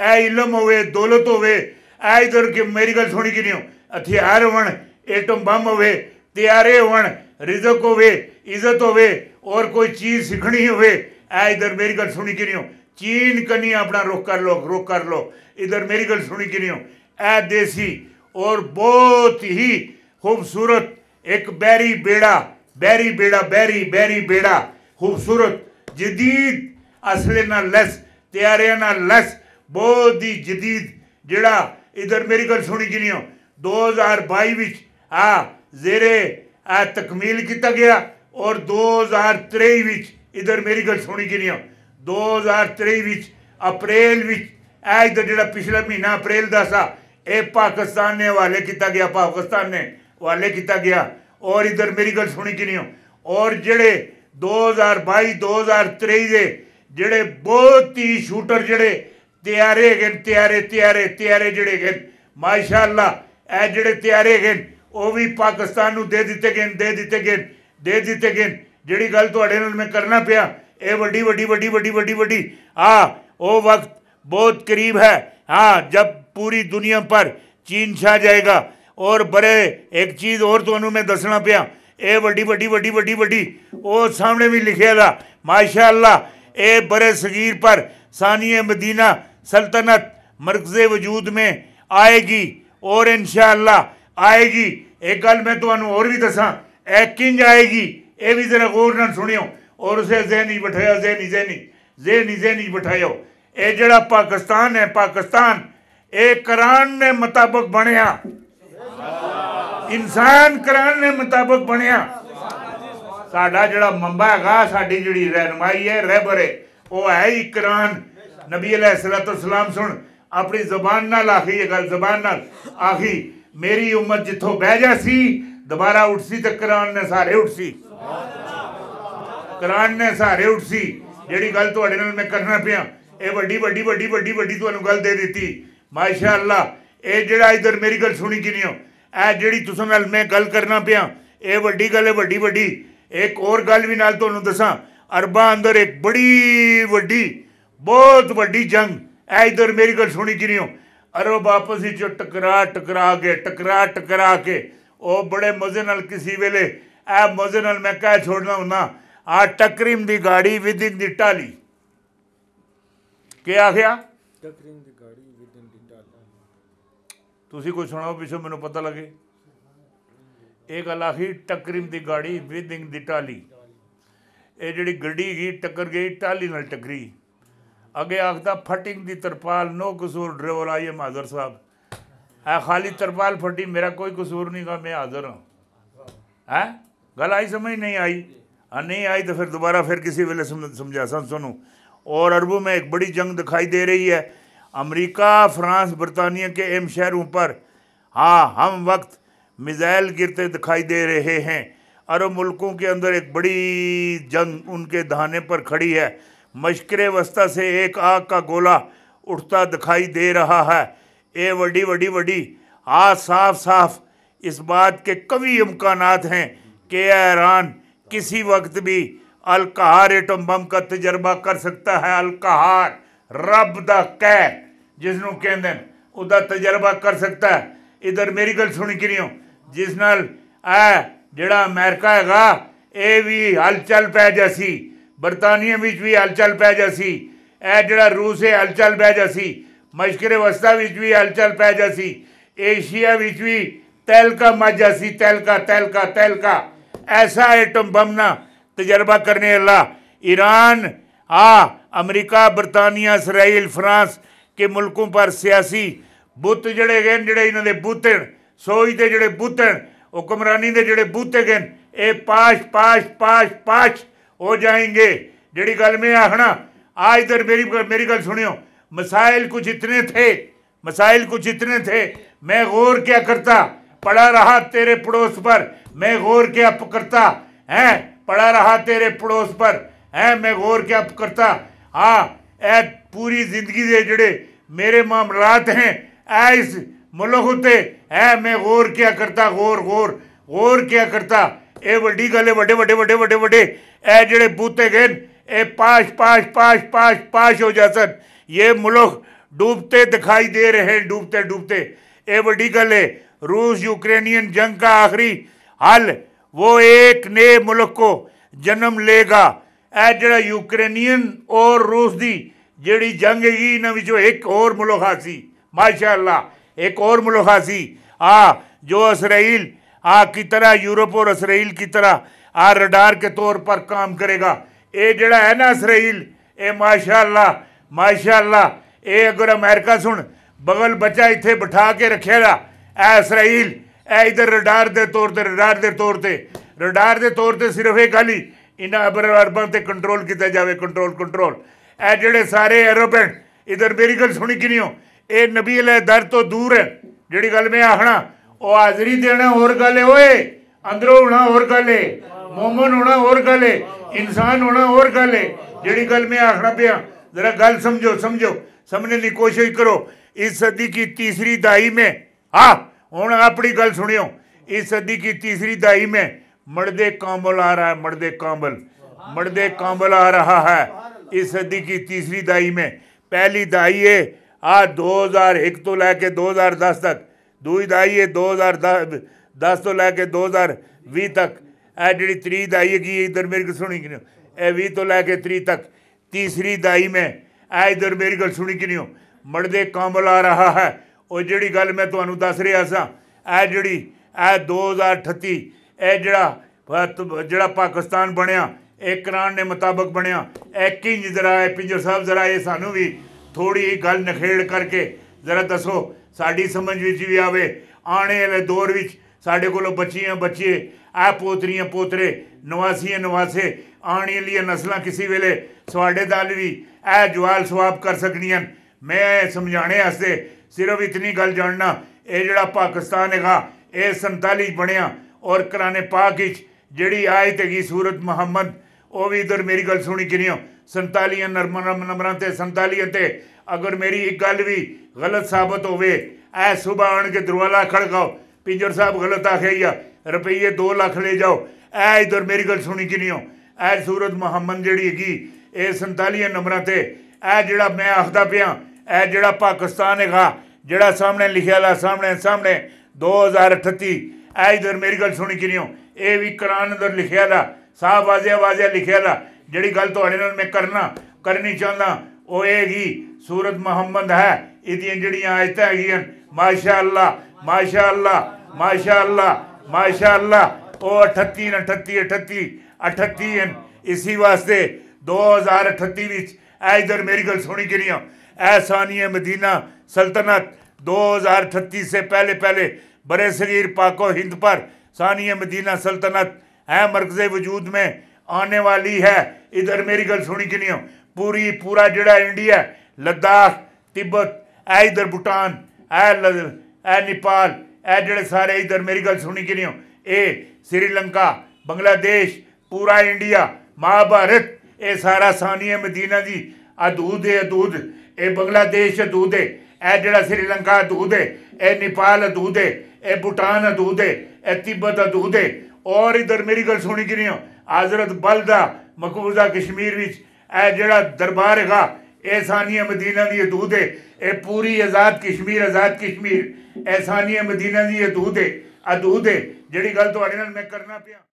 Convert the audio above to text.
ऐ इलम होवे दौलत होवे इधर की मेरी गल सुनी कि नहीं हथियार होवन एटम बम होवे त्यारे होवन रिजक होवे इज्जत होवे और कोई चीज़ सीखनी होवे इधर मेरी गल सुनी कि नहीं चीन कनी अपना रुख कर लो रुख कर लो इधर मेरी गल सुनी कि नहीं ऐ देसी और बहुत ही खूबसूरत एक बैरी बेड़ा बैरी बेड़ा बैरी बैरी बेड़ा खूबसूरत जदीद असले ना लस त्यारे ना लस ਬਹੁਤ ਹੀ ਜਦੀਦ ਜਿਹੜਾ ਇਧਰ ਮੇਰੀ ਗੱਲ ਸੁਣੀ ਜਿਨਿਓ 2022 ਵਿੱਚ ਆ ਜ਼ੇਰੇ ਆ ਤਕਮੀਲ ਕੀਤਾ ਗਿਆ ਔਰ 2023 ਵਿੱਚ ਇਧਰ ਮੇਰੀ ਗੱਲ ਸੁਣੀ ਜਿਨਿਓ 2023 ਵਿੱਚ ਅਪ੍ਰੈਲ ਵਿੱਚ ਇਹ ਜਿਹੜਾ ਪਿਛਲਾ ਮਹੀਨਾ ਅਪ੍ਰੈਲ ਦਾ ਸਾ ਇਹ ਪਾਕਿਸਤਾਨ ਨੇ ਹਵਾਲੇ ਕੀਤਾ ਗਿਆ ਪਾਕਿਸਤਾਨ ਨੇ ਹਵਾਲੇ ਕੀਤਾ ਗਿਆ ਔਰ ਇਧਰ ਮੇਰੀ ਗੱਲ ਸੁਣੀ ਜਿਨਿਓ ਔਰ ਜਿਹੜੇ 2022 2023 ਦੇ ਜਿਹੜੇ ਬਹੁਤ ਹੀ ਸ਼ੂਟਰ ਜਿਹੜੇ ਤਿਆਰੇ ਹੈਗੇ ਤਿਆਰੇ ਤਿਆਰੇ ਤਿਆਰੇ ਜਿਹੜੇ ਹੈਗੇ ਮਾਸ਼ਾਅੱਲਾ ਇਹ ਜਿਹੜੇ ਤਿਆਰੇ ਹੈਗੇ ਉਹ ਵੀ ਪਾਕਿਸਤਾਨ ਨੂੰ ਦੇ ਦਿੱਤੇ ਗਏ ਦੇ ਦਿੱਤੇ ਗਏ ਦੇ ਦਿੱਤੇ ਗਏ ਜਿਹੜੀ ਗੱਲ ਤੁਹਾਡੇ ਨਾਲ ਮੈਂ ਕਰਨਾ ਪਿਆ ਇਹ ਵੱਡੀ ਵੱਡੀ ਵੱਡੀ ਵੱਡੀ ਵੱਡੀ ਵੱਡੀ ਆ ਉਹ ਵਕਤ बहुत करीब है हाँ जब पूरी दुनिया पर चीन छा जाएगा और बड़े एक चीज़ और तो मैं दसना पाया ये वड्डी वड्डी वड्डी वड्डी वड्डी वो सामने भी लिखे था माशाला ये बड़े सगीर पर सानिया मदीना सल्तनत मरकज़ वजूद में आएगी और इन आएगी एक गल मैं तो और भी दसा ए किंज आएगी ये भी जरा गौर न सुनियो और उसे जहनी बैठाया जहनी जहनी जहनी जहनी बिठाओ ये जरा पाकिस्तान है पाकिस्तान ये करान ने मुताबक बनया इंसान करान ने मुताबक बनया साडा जड़ा मंबा है साड़ी जी रहनुमाई है रहबर है वह है ही करान नबी अलैहिस्सलाम सुन अपनी जबान ना आखी ये गल जबान ना आखी मेरी उम्र जिथों बह जा सी दोबारा उठ सी तो कुरान ने सारे उठ सी कुरान ने सारे उठ सी जी गल तो मैं करना पे ये वी वी वी वी वी थोड़ा गल दे दी माशा अल्लाह ये जरा इधर मेरी गल सुनी कि नहीं हो जी तुम मैं गल करना पिया ये वही गल है वीडी वी एक और गल भी नाल तो दसा अरबा अंदर एक बड़ी वीडी ਬਹੁਤ ਵੱਡੀ ਜੰਗ ਐ ਇਧਰ ਮੇਰੀ ਗੱਲ ਸੁਣੀ ਕਿ ਨਹੀਂ ਹੋ ਅਰਬ ਆਪਸ ਵਿੱਚ ਟਕਰਾ ਟਕਰਾ ਕੇ ਟਕਰਾ ਟਕਰਾ ਕੇ ਉਹ ਬੜੇ ਮਜ਼ੇ ਨਾਲ ਕਿਸੇ ਵੇਲੇ ਐ ਮਜ਼ੇ ਨਾਲ ਮੈਂ ਕਹਿ ਛੋੜਨਾ ਨਾ ਆ ਟਕਰੀਮ ਦੀ ਗਾੜੀ ਵਿਦਿਨ ਦੀ ਟਾਲੀ ਕੀ ਆਖਿਆ ਟਕਰੀਮ ਦੀ ਗਾੜੀ ਵਿਦਿਨ ਦੀ ਟਾਲੀ ਤੁਸੀਂ ਕੋਈ ਸੁਣਾਓ ਪਿੱਛੋਂ ਮੈਨੂੰ ਪਤਾ ਲੱਗੇ ਇਹ ਗੱਲ ਆਖੀ ਟਕਰੀਮ ਦੀ ਗਾੜੀ ਵਿਦਿਨ ਦੀ ਟਾਲੀ ਇਹ ਜਿਹੜੀ ਗੱਡੀ ਗਈ ਟੱਕਰ ਗਈ ਟਾਲੀ ਨਾਲ ਟਕਰੀ अगे आखता फटिंग दी तरपाल नो कसूर ड्रेवर आई एम हाजर साहब है खाली तरपाल फटी मेरा कोई कसूर नहीं गा मैं हाजिर हूँ है गल आई समझ नहीं आई आ, हाँ, नहीं आई तो फिर दोबारा फिर किसी वेले समझा सन सुनूँ और अरबों में एक बड़ी जंग दिखाई दे रही है अमेरिका फ्रांस बरतानिया के एम शहरों पर हाँ हम वक्त मिज़ाइल गिरते दिखाई दे रहे हैं अरब मुल्कों के अंदर एक बड़ी जंग उनके दहाने पर खड़ी है मश्करे अवस्था से एक आग का गोला उठता दिखाई दे रहा है ए वडी वडी वडी आज साफ साफ इस बात के कवि इम्कान हैं कि ऐरान किसी वक्त भी अलकहार एटम बम का तजर्बा कर सकता है अलकहार रब द कै जिसनों कहते हैं तजर्बा कर सकता है इधर मेरी गल ਸੁਣ ਕੇ ਰਿਓ ਜਿਸ ਨਾਲ ਆ ਜਿਹੜਾ ਅਮਰੀਕਾ ਹੈਗਾ ਇਹ ਵੀ ਹਲਚਲ ਪੈ ਜਸੀ बरतानिया भी हलचल पै जा सी ए जरा रूस है हलचल पै जा सी ਵਸਤਾ वस्ता भी हलचल पै जा सी एशिया भी तहलका मच सी तहलका तहलका तहलका ऐसा एटम बम ना तजर्बा करने वाला ईरान आ अमरीका बरतानिया इसराइल फ्रांस के मुल्कों पर सियासी बुत जड़े गए जड़े इन्होंने बूते सोई के जड़े बूते हुक्मरानी के जड़े बुत गए ये पाश पाश पाश पाश हो जाएंगे ਜਿਹੜੀ गल ਮੈਂ आखना आज इधर मेरी मेरी गल सुनियो मसाइल कुछ इतने थे मसाइल कुछ इतने थे मैं गौर क्या करता पड़ा रहा तेरे पड़ोस पर मैं गौर क्या करता है पड़ा रहा तेरे पड़ोस पर है मैं गौर क्या करता हाँ ए पूरी जिंदगी दे जड़े मेरे मामलात हैं ऐस इस मुल्क होते है मैं गौर क्या करता गौर गौर गौर क्या करता ये वही गल है वे वे वे वे ਵੱਡੇ ਇਹ ਜਿਹੜੇ ਬੂਤੇ ਗਏ पाश पाश पाश पाश ਪਾਸ਼ ਪਾਸ਼ ਹੋ ਜਾਸਨ ਇਹ डूबते दिखाई दे रहे हैं डूबते डूबते ये वही गल है रूस यूक्रेनियन जंग का आखिरी हल वो एक नए मुल्क को जन्म लेगा ए जरा यूक्रेनियन और रूस की जड़ी जंग है इन्होंने एक और मुल्क हासी माशाला एक और मुल्क हासी हाँ जो इसराइल आ की तरह यूरोप और इसराइल की तरह आ रडार के तौर पर काम करेगा ये जड़ा है ना इसराइल ये माशाला माशाला ये अगर अमेरिका सुन बगल बच्चा इतने बिठा के रखेगा ए इसराइल ए इधर रडार के तौर पर रडार के तौर पर रडार के तौर पर सिर्फ एक गल ही इन्होंने अबर अरबां से कंट्रोल किया जाए कंट्रोल कंट्रोल ए जोड़े सारे एरोप्लेन इधर मेरी गल सुनी कि नहीं हो यह नबी दर तो दूर है जी गल मैं आखना हाज़री ਹਾਜ਼ਰੀ और ਹੋਰ ਗੱਲ ਏ होना और ਹੋਣਾ ਹੋਰ ਗੱਲ ਏ ਮੂਮਨ इंसान होना और गल है जड़ी गल में आखना पे ज़रा गल समझो समझो समझने की कोशिश करो इस सदी की तीसरी दहाई में हाँ हूँ अपनी गल सुनियो इस सदी की तीसरी दहाई में मर्दे कांबल आ रहा है मर्दे कांबल मर्दे कांबल आ रहा है इस सदी की तीसरी दहाई में पहली दहाई है आ 2001 तो लैके 2010 तक ਦੂਜੀ ਦਾਈ ਇਹ 2010 ਤੋਂ ਲੈ ਕੇ 2020 ਤੱਕ ਇਹ ਜਿਹੜੀ ਤਰੀ ਦਾਈ ਹੈਗੀ ਇਧਰ ਮੇਰੇ ਕੋਲ ਸੁਣੀ ਕਿ ਨਹੀਂ ਇਹ 20 ਤੋਂ ਲੈ ਕੇ 30 ਤੱਕ ਤੀਸਰੀ ਦਾਈ ਮੈਂ ਇਹ ਇਧਰ ਮੇਰੀ ਗੱਲ ਸੁਣੀ ਕਿ ਨਹੀਂ ਮੜਦੇ ਕਾਮਲ ਆ ਰਹਾ ਹੈ ਉਹ ਜਿਹੜੀ ਗੱਲ ਮੈਂ ਤੁਹਾਨੂੰ ਦੱਸ ਰਿਹਾ ਸਾਂ ਇਹ ਜਿਹੜੀ ਇਹ 2038 ਇਹ ਜਿਹੜਾ ਜਿਹੜਾ ਪਾਕਿਸਤਾਨ ਬਣਿਆ ਇਹ ਕਰਾਨ ਦੇ ਮੁਤਾਬਕ ਬਣਿਆ ਇਹ ਕਿੰਜ ਜ਼ਰਾ ਇਹ ਪਿੰਜਰ ਸਾਹਿਬ ਜ਼ਰਾ ਇਹ ਸਾਨੂੰ ਵੀ ਥੋੜੀ ਗੱਲ ਨਖੇੜ ਕਰਕੇ ਜ਼ਰਾ ਦੱਸੋ ਸਾਡੀ ਸਮਝ ਵਿੱਚ ਵੀ ਆਵੇ ਆਣੇ ਵਾਲੇ ਦੌਰ ਵਿੱਚ ਸਾਡੇ ਕੋਲੋਂ ਬੱਚੀਆਂ ਬੱਚੇ ਆ ਪੋਤਰੀਆਂ ਪੋਤਰੇ ਨਵਾਸੀਆਂ ਨਵਾਸੇ ਆਣੇ ਲਈ ਨਸਲਾਂ ਕਿਸੇ ਵੇਲੇ ਤੁਹਾਡੇ ਨਾਲ ਵੀ ਇਹ ਜਵਾਲ ਸਵਾਬ ਕਰ ਸਕਣੀਆਂ ਮੈਂ ਸਮਝਾਣੇ ਵਾਸਤੇ ਸਿਰਫ ਇਤਨੀ ਗੱਲ ਜਾਣਨਾ ਇਹ ਜਿਹੜਾ ਪਾਕਿਸਤਾਨ ਹੈਗਾ ਇਹ 47 ਬਣਿਆ ਔਰ ਕਰਾਨੇ ਪਾਕ ਵਿੱਚ ਜਿਹੜੀ ਆਇਤ ਹੈਗੀ ਸੂਰਤ ਮੁਹੰਮਦ ਉਹ ਵੀ ਇਧਰ ਮੇਰੀ ਗੱਲ ਸੁਣੀ ਕਿਰਿਓ ਸੰਤਾਲੀਆਂ ਨਰਮ ਨੰਬਰਾਂ ਤੇ 47 ਤੇ ਅਗਰ ਮੇਰੀ ਇੱਕ ਗੱਲ ਵੀ ਗਲਤ ਸਾਬਤ ਹੋਵੇ ਐ ਸੁਬਾ ਆਣ ਕੇ ਦਰਵਾਜ਼ਾ ਖੜਕਾਓ ਪਿੰਜਰ ਸਾਹਿਬ ਗਲਤ ਆਖਿਆ ਰੁਪਈਏ 2 ਲੱਖ ਲੈ ਜਾਓ ਐ ਇਧਰ ਮੇਰੀ ਗੱਲ ਸੁਣੀ ਕਿ ਨਹੀਂ ਹੋ ਐ ਸੂਰਤ ਮੁਹੰਮਦ ਜਿਹੜੀ ਹੈਗੀ ਇਹ 47 ਨੰਬਰਾਂ ਤੇ ਐ ਜਿਹੜਾ ਮੈਂ ਆਖਦਾ ਪਿਆ ਐ ਜਿਹੜਾ ਪਾਕਿਸਤਾਨ ਹੈਗਾ ਜਿਹੜਾ ਸਾਹਮਣੇ ਲਿਖਿਆ ਲਾ ਸਾਹਮਣੇ ਸਾਹਮਣੇ 2038 ਐ ਇਧਰ ਮੇਰੀ ਗੱਲ ਸੁਣੀ ਕਿ ਨਹੀਂ ਹੋ ਇਹ ਵੀ ਕੁਰਾਨ ਅੰਦਰ ਲਿਖਿਆ ਦਾ ਸਾਫ ਵਾਜ਼ਿਆ ਵਾਜ਼ਿਆ ਲਿਖਿਆ ਦਾ ਜਿਹੜੀ ਗੱਲ ਤੁਹਾਡੇ ਨਾਲ ਮੈਂ ਕਰਨਾ ਕਰਨੀ ਚਾਹੁੰਦਾ ਉਹ ਇਹ ਹੈਗੀ ਸੂਰਤ ਮੁਹੰਮਦ ਹੈ ਇਹਦੀਆਂ ਜਿਹੜੀਆਂ ਆਇਤਾਂ ਹੈਗੀਆਂ ਮਾਸ਼ਾਅੱਲਾ ਮਾਸ਼ਾਅੱਲਾ ਮਾਸ਼ਾਅੱਲਾ ਮਾਸ਼ਾਅੱਲਾ ਉਹ 38 38 38 38 ਹਨ ਇਸੇ ਵਾਸਤੇ 2038 ਵਿੱਚ इधर मेरी गल सुनी के नहीं ऐसानी मदीना सल्तनत 2038 से पहले पहले बरे सगीर पाको हिंद पर सानिया मदीना सल्तनत है मरकज़ वजूद में ਆਉਣੇ ਵਾਲੀ ਹੈ ਇਧਰ ਮੇਰੀ ਗੱਲ ਸੁਣੀ हो पूरी पूरा ਪੂਰਾ इंडिया लद्दाख तिब्बत ਤਿੱਬਤ इधर भूटान ਭੂਟਾਨ ਐ ਐ ਨੇਪਾਲ ਐ ਜਿਹੜੇ ਸਾਰੇ ਇਧਰ ਮੇਰੀ ਗੱਲ ਸੁਣੀ ਕਿ ਨਹੀਂ ਇਹ श्रीलंका बांग्लादेश पूरा इंडिया महाभारत ये सारा सानिया मदीना जी अदूध है अदूध ये बांग्लादेश अदूध है यह जरा श्रीलंका अदूध है यह नेपाल अदूध है यह भूटान अदूध है तिब्बत दुखदे और इधर मेरी गल सुनी कि नहीं हजरत बल का मकबूजा कश्मीर ए जरा दरबार है एसानिया मदीना दी दूध है यह पूरी आजाद कश्मीर आजाद कश्मीर एसानिया मदीना दी दूध है आ दूध है जी गल तो मैं करना पाया